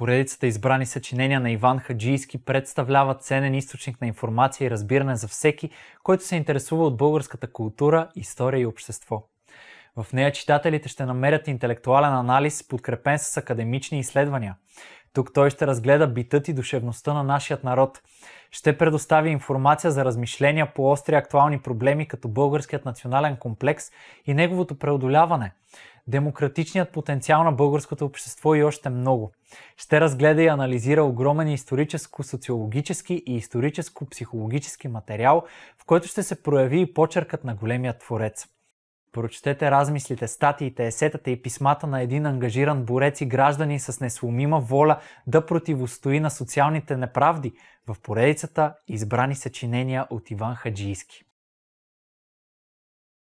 поредицата избрани съчинения на Иван Хаджийски представлява ценен източник на информация и разбиране за всеки, който се интересува от българската култура, история и общество. В нея читателите ще намерят интелектуален анализ, подкрепен с академични изследвания. Тук той ще разгледа битът и душевността на нашият народ – ще предостави информация за размишления по остри актуални проблеми като българският национален комплекс и неговото преодоляване, демократичният потенциал на българското общество и още много. Ще разгледа и анализира огромен историческо-социологически и историческо-психологически материал, в който ще се прояви и почеркът на големия творец. Прочетете размислите, статиите, есетата и писмата на един ангажиран борец и граждани с несломима воля да противостои на социалните неправди в поредицата Избрани съчинения от Иван Хаджийски.